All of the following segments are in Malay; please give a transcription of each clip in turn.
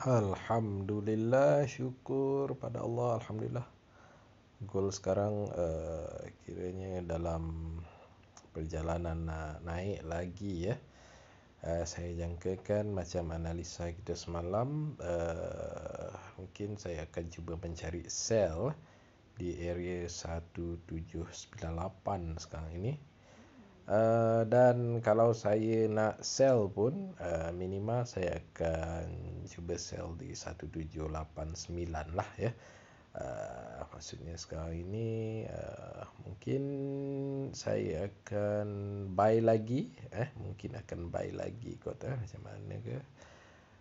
Alhamdulillah syukur pada Allah Alhamdulillah Gol sekarang uh, kiranya dalam perjalanan nak naik lagi ya uh, Saya jangkakan macam analisa kita semalam uh, Mungkin saya akan cuba mencari sell di area 1798 sekarang ini Uh, dan kalau saya nak sell pun uh, minima saya akan cuba sell di 1789 lah ya. Uh, maksudnya sekarang ini uh, mungkin saya akan buy lagi eh mungkin akan buy lagi kot eh. macam mana ke.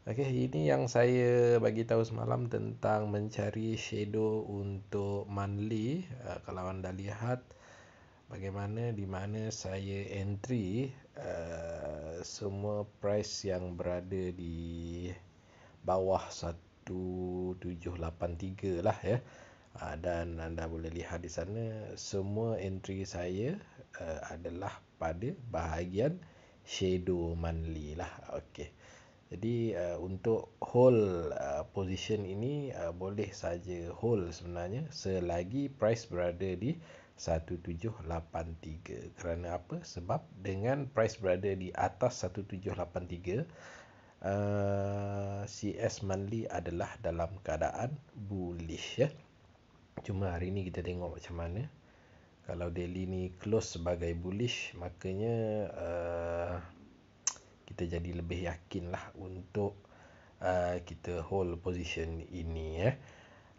Okey, ini yang saya bagi tahu semalam tentang mencari shadow untuk Manly. Uh, ah, kalau anda lihat bagaimana di mana saya entry uh, semua price yang berada di bawah 1783 lah ya. Ha, dan anda boleh lihat di sana semua entry saya uh, adalah pada bahagian shadow manly lah. Okey. Jadi uh, untuk hold uh, position ini uh, boleh saja hold sebenarnya selagi price berada di 1783. Kerana apa? Sebab dengan price berada di atas 1783 uh, CS Manly adalah dalam keadaan bullish ya. Cuma hari ni kita tengok macam mana. Kalau daily ni close sebagai bullish, makanya uh, kita jadi lebih yakin lah untuk uh, kita hold position ini ya. Eh.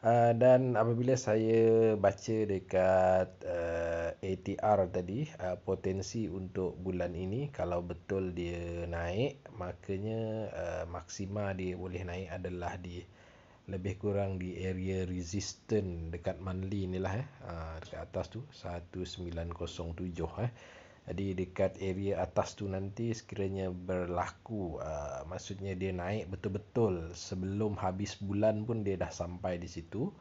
Ah, dan apabila saya baca dekat uh, ah, ATR tadi uh, potensi untuk bulan ini kalau betul dia naik makanya uh, maksima dia boleh naik adalah di lebih kurang di area resistant dekat monthly inilah eh uh, dekat atas tu 1907 eh di dekat area atas tu nanti sekiranya berlaku uh, maksudnya dia naik betul-betul sebelum habis bulan pun dia dah sampai di situ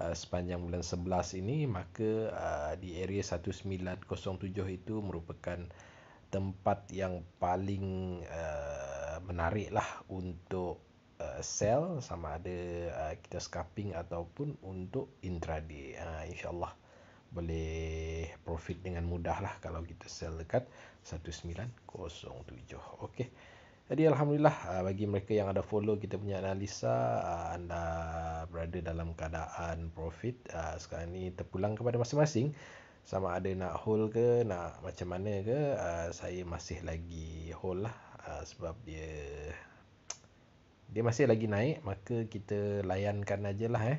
uh, sepanjang bulan 11 ini maka uh, di area 1907 itu merupakan tempat yang paling uh, menarik lah untuk uh, sell sama ada uh, kita scalping ataupun untuk intraday uh, insyaAllah boleh profit dengan mudah lah kalau kita sell dekat 1907. Okey. Jadi alhamdulillah ah, bagi mereka yang ada follow kita punya analisa ah, anda berada dalam keadaan profit ah, sekarang ni terpulang kepada masing-masing sama ada nak hold ke nak macam mana ke saya masih lagi hold lah sebab dia dia masih lagi naik maka kita layankan aje lah eh.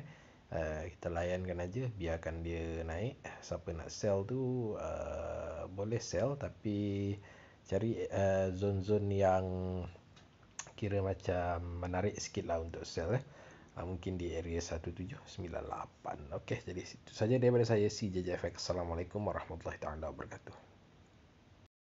Eh, kita layankan aja biarkan dia naik siapa nak sell tu uh, boleh sell tapi cari eh, zon-zon zone yang kira macam menarik sikit lah untuk sell eh. Uh, mungkin di area 1798 Okey, jadi itu saja daripada saya si JJFX Assalamualaikum warahmatullahi taala wabarakatuh